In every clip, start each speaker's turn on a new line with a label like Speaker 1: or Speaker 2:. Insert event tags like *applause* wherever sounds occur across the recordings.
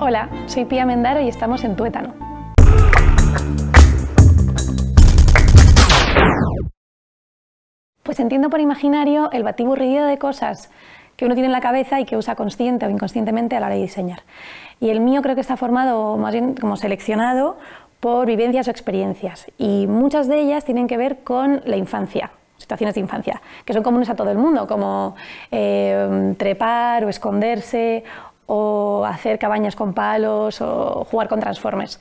Speaker 1: Hola, soy Pía Mendaro y estamos en Tuétano. Pues entiendo por imaginario el batiburrillo de cosas que uno tiene en la cabeza y que usa consciente o inconscientemente a la hora de diseñar. Y el mío creo que está formado, más bien como seleccionado, por vivencias o experiencias. Y muchas de ellas tienen que ver con la infancia, situaciones de infancia, que son comunes a todo el mundo, como eh, trepar o esconderse o hacer cabañas con palos o jugar con transformes.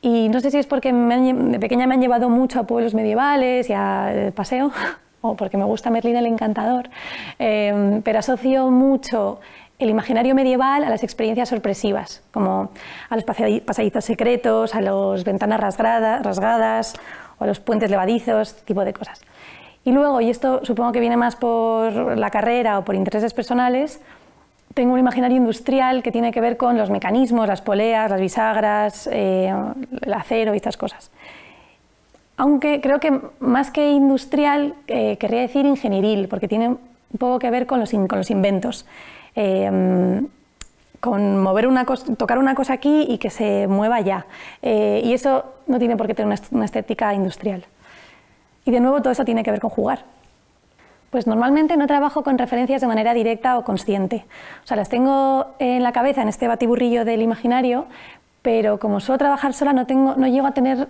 Speaker 1: Y no sé si es porque de pequeña me han llevado mucho a pueblos medievales y a eh, paseo, *laughs* o porque me gusta Merlín el Encantador, em, pero asocio mucho el imaginario medieval a las experiencias sorpresivas, como a los pasadizos secretos, a las ventanas rasgadas o a los puentes levadizos, este tipo de cosas. Y luego, y esto supongo que viene más por la carrera o por intereses personales, tengo un imaginario industrial que tiene que ver con los mecanismos, las poleas, las bisagras, eh, el acero y estas cosas. Aunque creo que más que industrial, eh, querría decir ingenieril, porque tiene un poco que ver con los, inventos. Em, con mover una tocar una cosa aquí y que se mueva allá. Eh, y eso no tiene por qué tener una estética industrial. Y de nuevo todo eso tiene que ver con jugar. Pues normalmente no trabajo con referencias de manera directa o consciente. O sea, las tengo en la cabeza, en este batiburrillo del imaginario, pero como suelo trabajar sola no, tengo, no llego a tener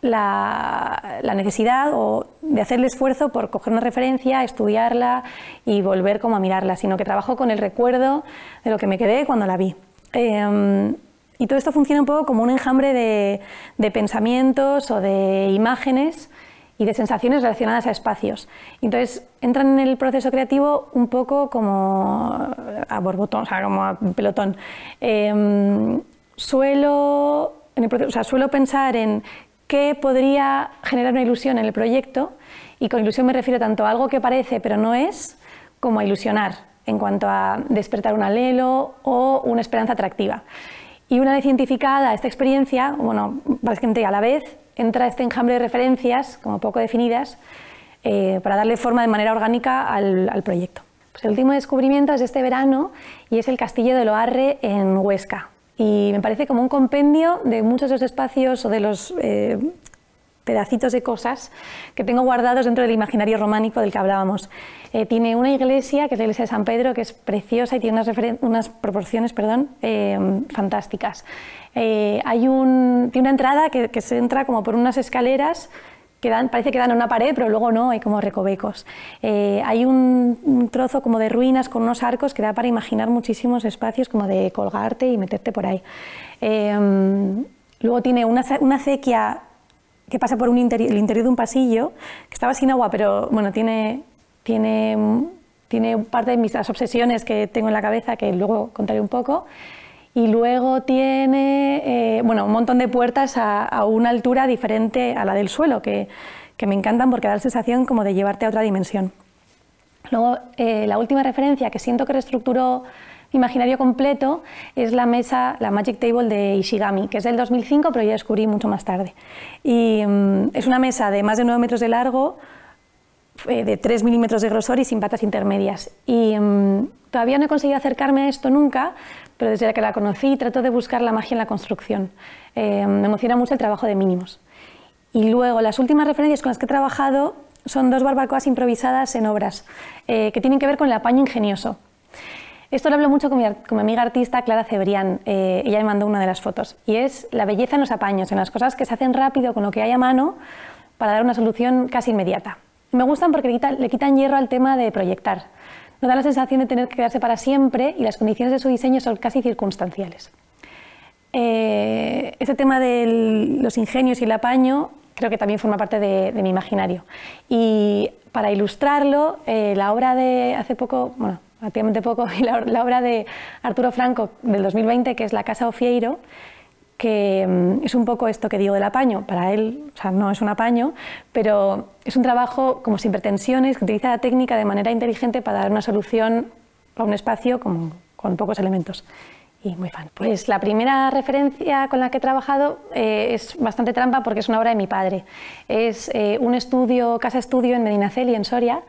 Speaker 1: la, necesidad o de hacer el esfuerzo por coger una referencia, estudiarla y volver como a mirarla, sino que trabajo con el recuerdo de lo que me quedé cuando la vi. Em, y todo esto funciona un poco como un enjambre de pensamientos o de imágenes y de sensaciones relacionadas a espacios. Entonces entran en el proceso creativo un poco como a borbotón, o sea, como a pelotón. Em, suelo, o suelo pensar en qué podría generar una ilusión en el proyecto y con ilusión me refiero tanto a algo que parece pero no es, como a ilusionar en cuanto a despertar un alelo o una esperanza atractiva. Y una vez identificada esta experiencia, bueno, básicamente a la vez entra este enjambre de referencias, como poco definidas, eh, para darle forma de manera orgánica al, proyecto. Pues el último descubrimiento es este verano y es el Castillo de Loarre en Huesca. Y me parece como un compendio de muchos de los espacios o de los eh, pedacitos de cosas que tengo guardados dentro del imaginario románico del que hablábamos. Eh, tiene una iglesia, que es la iglesia de San Pedro, que es preciosa y tiene unas, proporciones perdón, eh, fantásticas. Eh, hay tiene una entrada que, se entra como por unas escaleras que dan, parece que dan a una pared, pero luego no, hay como recovecos. hay un, trozo como de ruinas con unos arcos que da para imaginar muchísimos espacios como de colgarte y meterte por ahí. luego tiene una, una acequia que pasa por el interior de un pasillo, que estaba sin agua, pero bueno, tiene, tiene, tiene parte de mis obsesiones que tengo en la cabeza, que luego contaré un poco. Y luego tiene eh, bueno, un montón de puertas a, una altura diferente a la del suelo, que, me encantan porque da la sensación como de llevarte a otra dimensión. Luego, eh, la última referencia que siento que reestructuró imaginario completo es la mesa, la Magic Table de Ishigami, que es del 2005, pero ya descubrí mucho más tarde. Y mm, es una mesa de más de 9 metros de largo, eh, de 3 milímetros de grosor y sin patas intermedias. Y mm, todavía no he conseguido acercarme a esto nunca, pero desde que la conocí trato de buscar la magia en la construcción. Eh, mm, me emociona mucho el trabajo de mínimos. Y luego, las últimas referencias con las que he trabajado son dos barbacoas improvisadas en obras, eh, que tienen que ver con el apaño ingenioso. Esto lo hablo mucho con mi, amiga artista Clara Cebrián. Eh, ella me mandó una de las fotos. Y es la belleza en los apaños, en las cosas que se hacen rápido con lo que hay a mano para dar una solución casi inmediata. Me gustan porque le quitan, hierro al tema de proyectar. No da la sensación de tener que quedarse para siempre y las condiciones de su diseño son casi circunstanciales. Eh, este tema de los ingenios y el apaño creo que también forma parte de, mi imaginario. Y para ilustrarlo, eh, la obra de hace poco, bueno, relativamente poco, y la, obra de Arturo Franco del 2020, que es La Casa Ofieiro, que mm, es un poco esto que digo del apaño. Para él, o sea, no es un apaño, pero es un trabajo como sin pretensiones, que utiliza la técnica de manera inteligente para dar una solución a un espacio con, pocos elementos. Y muy fan. Pues la primera referencia con la que he trabajado eh, es bastante trampa porque es una obra de mi padre. Es eh, un estudio, casa estudio en Medinaceli, en Soria,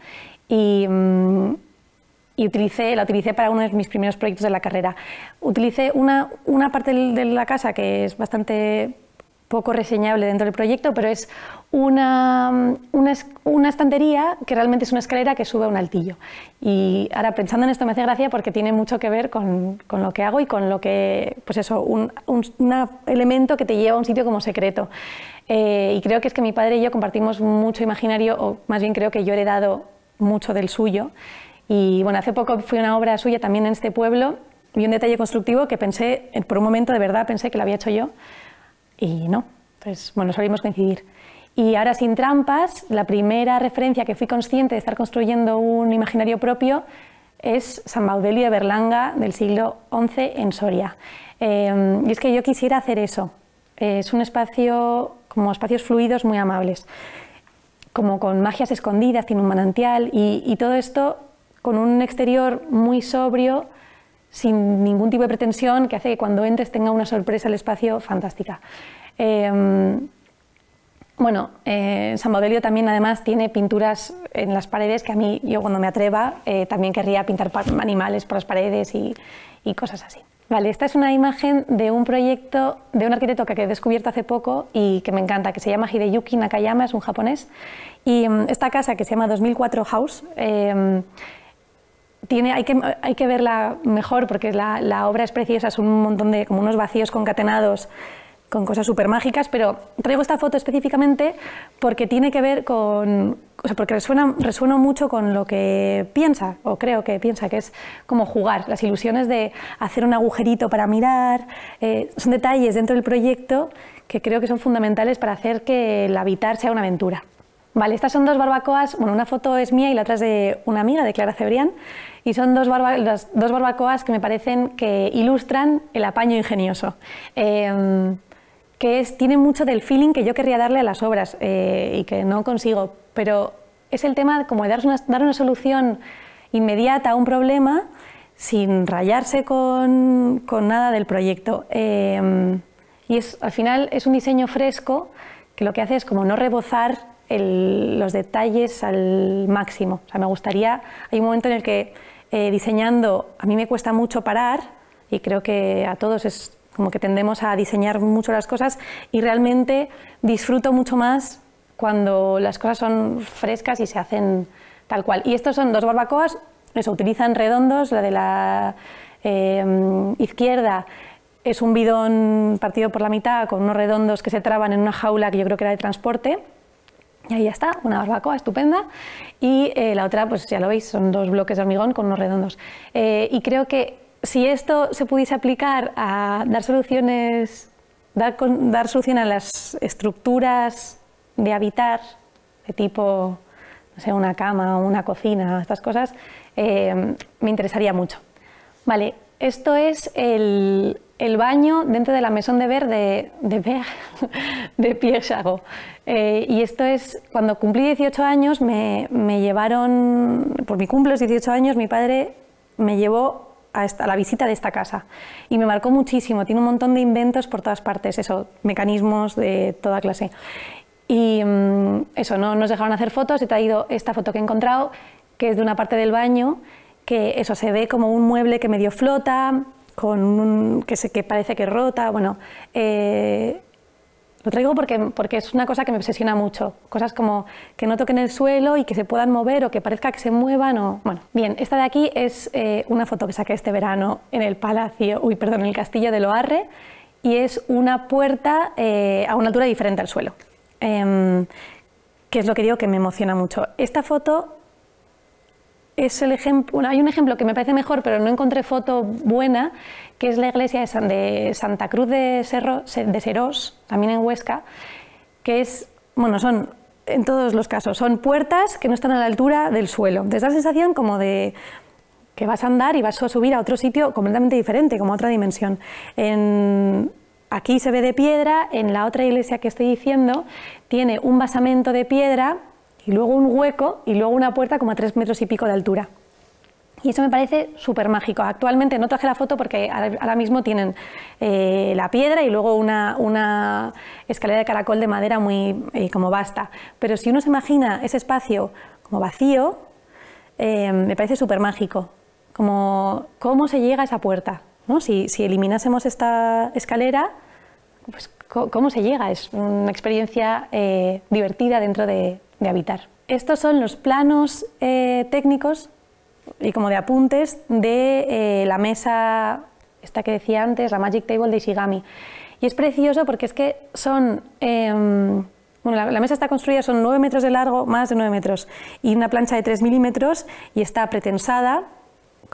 Speaker 1: y. Mm, y utilicé, la utilicé para uno de mis primeros proyectos de la carrera. Utilicé una, una parte de la casa que es bastante poco reseñable dentro del proyecto, pero es una, una, una, estantería que realmente es una escalera que sube a un altillo. Y ahora pensando en esto me hace gracia porque tiene mucho que ver con, con lo que hago y con lo que, pues eso, un, un elemento que te lleva a un sitio como secreto. Eh, y creo que es que mi padre y yo compartimos mucho imaginario, o más bien creo que yo he heredado mucho del suyo y bueno, hace poco fui a una obra suya también en este pueblo, vi un detalle constructivo que pensé, eh, por un momento de verdad pensé que lo había hecho yo, y no, pues bueno, sabíamos coincidir. Y ahora sin trampas, la primera referencia que fui consciente de estar construyendo un imaginario propio es San Baudelio de Berlanga del siglo XI en Soria. Em, y es que yo quisiera hacer eso. es un espacio como espacios fluidos muy amables, como con magias escondidas, tiene un manantial y, y todo esto con un exterior muy sobrio, sin ningún tipo de pretensión, que hace que cuando entres tenga una sorpresa el espacio fantástica. Em, bueno, eh, San Baudelio también además tiene pinturas en las paredes que a mí, yo cuando me atreva, eh, también querría pintar animales por las paredes y, y, cosas así. Vale, esta es una imagen de un proyecto de un arquitecto que he descubierto hace poco y que me encanta, que se llama Hideyuki Nakayama, es un japonés. Y em, esta casa que se llama 2004 House, em, tiene, hay, que, hay que verla mejor porque la, obra es preciosa, son un montón de, como unos vacíos concatenados con cosas súper mágicas, pero traigo esta foto específicamente porque tiene que ver con, o sea, porque resuena, mucho con lo que piensa, o creo que piensa, que es como jugar, las ilusiones de hacer un agujerito para mirar, eh, son detalles dentro del proyecto que creo que son fundamentales para hacer que el habitar sea una aventura. Vale, estas son dos barbacoas, bueno, una foto es mía y la otra es de una amiga, de Clara Cebrián, y son dos, dos barbacoas que me parecen que ilustran el apaño ingenioso. Em, que es, tiene mucho del feeling que yo querría darle a las obras eh, y que no consigo, pero es el tema como de dar una, dar una solución inmediata a un problema sin rayarse con, nada del proyecto. Em, y es, al final es un diseño fresco que lo que hace es como no rebozar los detalles al máximo. O sea, me gustaría, hay un momento en el que eh, diseñando a mí me cuesta mucho parar y creo que a todos es como que tendemos a diseñar mucho las cosas y realmente disfruto mucho más cuando las cosas son frescas y se hacen tal cual. Y estos son dos barbacoas, se utilizan redondos, la de la eh, izquierda es un bidón partido por la mitad con unos redondos que se traban en una jaula que yo creo que era de transporte y ahí ya está, una barbacoa estupenda. Y eh, la otra, pues ya lo veis, son dos bloques de hormigón con unos redondos. Eh, y creo que si esto se pudiese aplicar a dar soluciones, dar, dar solución a las estructuras de habitar, de tipo, no sé, una cama, una cocina, estas cosas, eh, me interesaría mucho. Vale, esto es el, el baño dentro de la mesón de Ver de, de, *laughs* Pierre Chago. Eh, y esto es, cuando cumplí 18 años, me, llevaron, por mi cumple los 18 años, mi padre me llevó a, la visita de esta casa. Y me marcó muchísimo, tiene un montón de inventos por todas partes, eso, mecanismos de toda clase. Y mm, eso, no nos dejaron hacer fotos, he traído esta foto que he encontrado, que es de una parte del baño, que eso se ve como un mueble que medio flota, con un, que, se, que parece que rota, bueno, eh, lo traigo porque, porque es una cosa que me obsesiona mucho, cosas como que no toquen el suelo y que se puedan mover o que parezca que se muevan o... Bueno, bien, esta de aquí es eh, una foto que saqué este verano en el palacio, uy, perdón, en el castillo de Loarre y es una puerta eh, a una altura diferente al suelo, em, que es lo que digo que me emociona mucho. Esta foto es el ejemplo, hay un ejemplo que me parece mejor, pero no encontré foto buena, que es la iglesia de, San, de Santa Cruz de, Cerro, Serós, también en Huesca, que es, bueno, son en todos los casos, son puertas que no están a la altura del suelo. Te da la sensación como de que vas a andar y vas a subir a otro sitio completamente diferente, como a otra dimensión. aquí se ve de piedra, en la otra iglesia que estoy diciendo tiene un basamento de piedra y luego un hueco y luego una puerta como a tres metros y pico de altura. Y eso me parece súper mágico. Actualmente no traje la foto porque ahora mismo tienen eh, la piedra y luego una, una, escalera de caracol de madera muy eh, como basta. Pero si uno se imagina ese espacio como vacío, eh, me parece súper mágico. Como cómo se llega a esa puerta. ¿No? Si, eliminásemos esta escalera, pues, ¿cómo se llega? Es una experiencia divertida dentro de, de habitar. Estos son los planos eh, técnicos y como de apuntes de eh, la mesa, esta que decía antes, la Magic Table de Ishigami. Y es precioso porque es que son... Em, bueno, la, mesa está construida, son 9 metros de largo, más de 9 metros, y una plancha de 3 milímetros y está pretensada,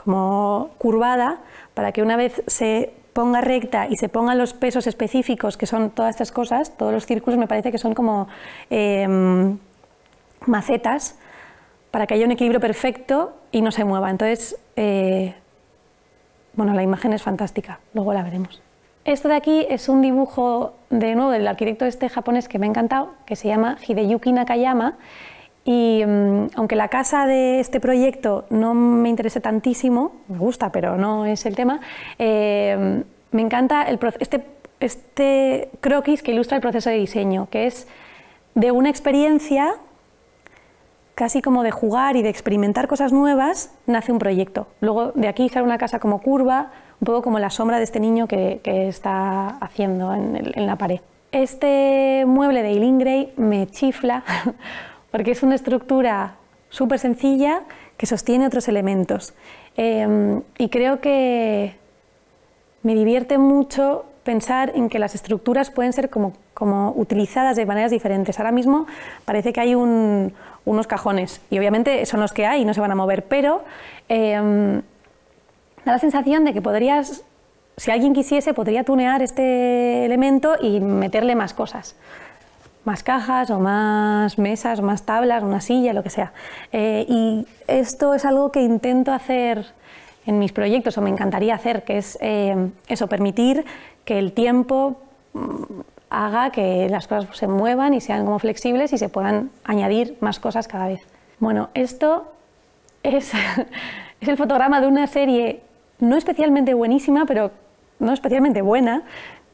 Speaker 1: como curvada, para que una vez se ponga recta y se pongan los pesos específicos, que son todas estas cosas, todos los círculos me parece que son como em, macetas para que haya un equilibrio perfecto y no se mueva. Entonces, eh, bueno, la imagen es fantástica, luego la veremos. Esto de aquí es un dibujo de nuevo del arquitecto este japonés que me ha encantado, que se llama Hideyuki Nakayama. Y mm, aunque la casa de este proyecto no me interese tantísimo, me gusta, pero no es el tema, eh, me encanta este, este croquis que ilustra el proceso de diseño, que es de una experiencia casi como de jugar y de experimentar cosas nuevas, nace un proyecto. Luego de aquí sale una casa como curva, un poco como la sombra de este niño que, está haciendo en, la pared. Este mueble de Eileen Gray me chifla *laughs* porque es una estructura súper sencilla que sostiene otros elementos. Em, y creo que me divierte mucho pensar en que las estructuras pueden ser como, como utilizadas de maneras diferentes. Ahora mismo parece que hay un, unos cajones y obviamente son los que hay y no se van a mover, pero em, da la sensación de que podrías, si alguien quisiese, podría tunear este elemento y meterle más cosas. Más cajas o más mesas, más tablas, una silla, lo que sea. Eh, y esto es algo que intento hacer en mis proyectos o me encantaría hacer, que es eh, eso, permitir que el tiempo mm, haga que las cosas se muevan y sean como flexibles y se puedan añadir más cosas cada vez. Bueno, esto *laughs* es, el fotograma de una serie no especialmente buenísima, pero no especialmente buena,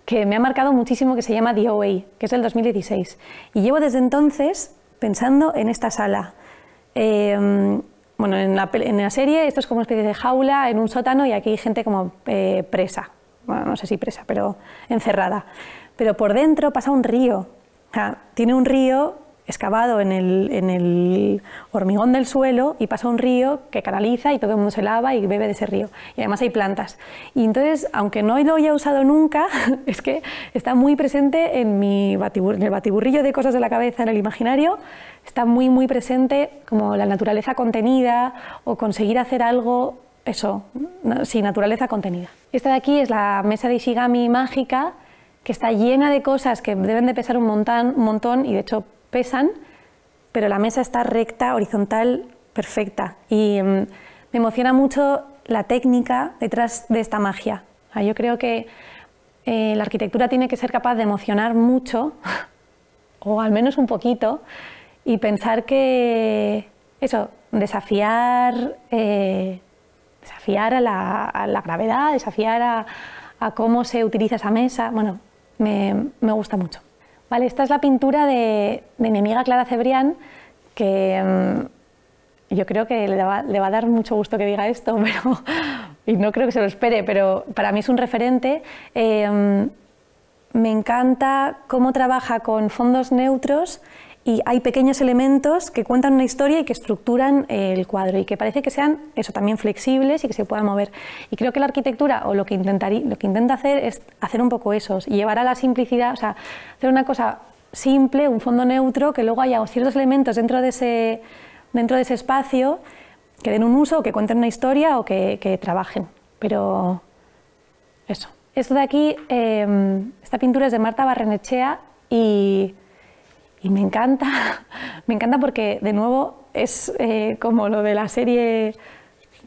Speaker 1: que me ha marcado muchísimo, que se llama The Away, que es del 2016. Y llevo desde entonces pensando en esta sala. Em, bueno, en la, serie esto es como una especie de jaula en un sótano y aquí hay gente como eh, presa. no sé si presa, pero encerrada pero por dentro pasa un río. tiene un río excavado en el, hormigón del suelo y pasa un río que canaliza y todo el mundo se lava y bebe de ese río. Y además hay plantas. Y entonces, aunque no lo haya usado nunca, *laughs* es que está muy presente en, el batiburrillo de cosas de la cabeza, en el imaginario, está muy, muy presente como la naturaleza contenida o conseguir hacer algo, eso, sin naturaleza contenida. Esta de aquí es la mesa de Ishigami mágica, que está llena de cosas que deben de pesar un montón, un montón y de hecho pesan, pero la mesa está recta, horizontal, perfecta. Y mm, me emociona mucho la técnica detrás de esta magia. yo creo que eh, la arquitectura tiene que ser capaz de emocionar mucho, *laughs* o al menos un poquito, y pensar que eso, desafiar, eh, desafiar a, la, gravedad, desafiar a, a cómo se utiliza esa mesa. Bueno, me, gusta mucho. Vale, esta es la pintura de, de mi amiga Clara Cebrián, que mm, yo creo que le va, a dar mucho gusto que diga esto, *laughs* pero, y no creo que se lo espere, pero para mí es un referente. Eh, mm, me encanta cómo trabaja con fondos neutros y hay pequeños elementos que cuentan una historia y que estructuran el cuadro y que parece que sean eso también flexibles y que se puedan mover. Y creo que la arquitectura o lo que, intentaría, lo que intenta hacer es hacer un poco eso y llevar a la simplicidad, o sea, hacer una cosa simple, un fondo neutro, que luego haya ciertos elementos dentro de ese, dentro de ese espacio que den un uso, que cuenten una historia o que, que trabajen. Pero eso. Esto de aquí, em, esta pintura es de Marta Barrenechea y y me encanta, *laughs* me encanta porque de nuevo es eh, como lo de la serie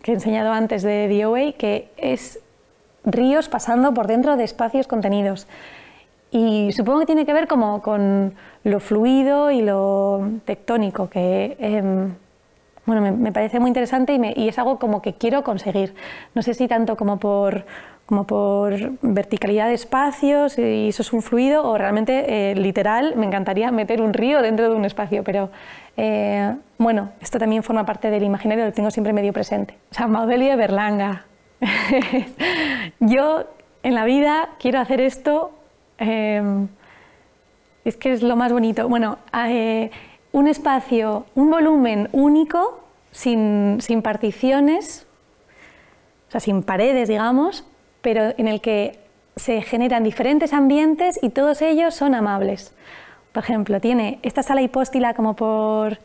Speaker 1: que he enseñado antes de DOA, que es ríos pasando por dentro de espacios contenidos. Y supongo que tiene que ver como con lo fluido y lo tectónico, que em, bueno, me, parece muy interesante y, es algo como que quiero conseguir. No sé si tanto como por, como por verticalidad de espacios y eso es un fluido o realmente eh, literal me encantaría meter un río dentro de un espacio, pero eh, bueno, esto también forma parte del imaginario, lo tengo siempre medio presente. San Maudelio de Berlanga. *laughs* Yo en la vida quiero hacer esto, eh, es que es lo más bonito. Bueno, un espacio, un volumen único, sin, particiones, o sea, sin paredes, digamos, pero en el que se generan diferentes ambientes y todos ellos son amables. Por ejemplo, tiene esta sala hipóstila como por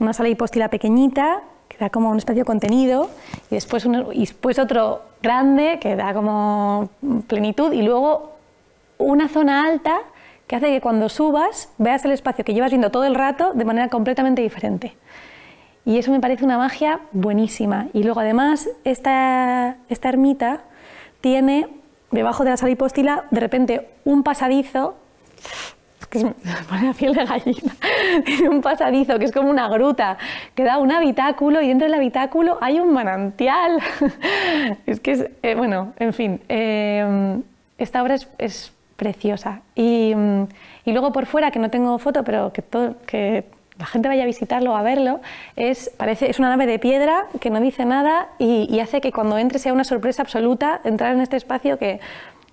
Speaker 1: una sala hipóstila pequeñita, que da como un espacio contenido, y después, y después otro grande, que da como plenitud, y luego una zona alta que hace que cuando subas veas el espacio que llevas viendo todo el rato de manera completamente diferente. Y eso me parece una magia buenísima. Y luego además esta, esta ermita tiene debajo de la sala hipóstila de repente un pasadizo que es, *laughs* pone piel de gallina, *laughs* tiene un pasadizo que es como una gruta, que da un habitáculo y dentro del habitáculo hay un manantial. *laughs* es que es, eh, bueno, en fin, eh, esta obra es preciosa. Mm, y, luego por fuera, que no tengo foto, pero que, la gente vaya a visitarlo, a verlo, es, parece, es una nave de piedra que no dice nada y, hace que cuando entre sea una sorpresa absoluta entrar en este espacio que,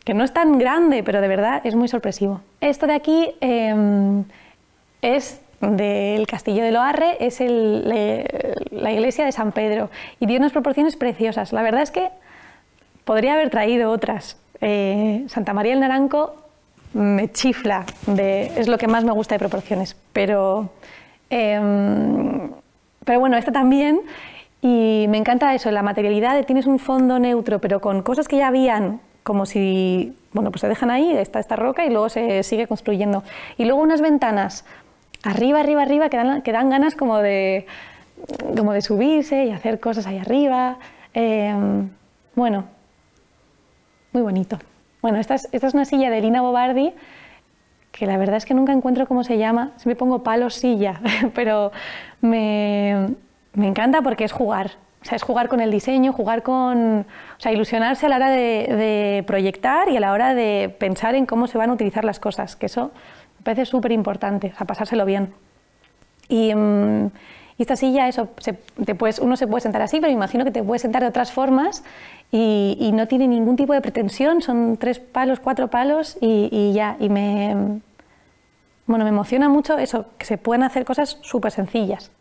Speaker 1: que, no es tan grande, pero de verdad es muy sorpresivo. Esto de aquí em, es del castillo de Loarre, es la iglesia de San Pedro y tiene unas proporciones preciosas. La verdad es que podría haber traído otras, eh, Santa María el Naranco me chifla, de, es lo que más me gusta de proporciones, pero, em, pero bueno, esta también, y me encanta eso, la materialidad, tienes un fondo neutro, pero con cosas que ya habían, como si, bueno, pues se dejan ahí, está esta roca y luego se sigue construyendo. Y luego unas ventanas, arriba, arriba, arriba, que dan, ganas como de, como de subirse y hacer cosas ahí arriba. Em, bueno, muy bonito. Bueno, esta es, una silla de Lina Bobardi, que la verdad es que nunca encuentro cómo se llama, siempre pongo palo silla, *laughs* pero me, me encanta porque es jugar, o sea, es jugar con el diseño, jugar con, ilusionarse a la hora de, proyectar y a la hora de pensar en cómo se van a utilizar las cosas, que eso me parece súper importante, a pasárselo bien. Y... Mm, y esta silla, eso, uno se puede sentar así, pero imagino que te puedes sentar de otras formas y, no tiene ningún tipo de pretensión, son tres palos, cuatro palos y, y ya, y me, bueno, me emociona mucho eso, que se pueden hacer cosas súper sencillas.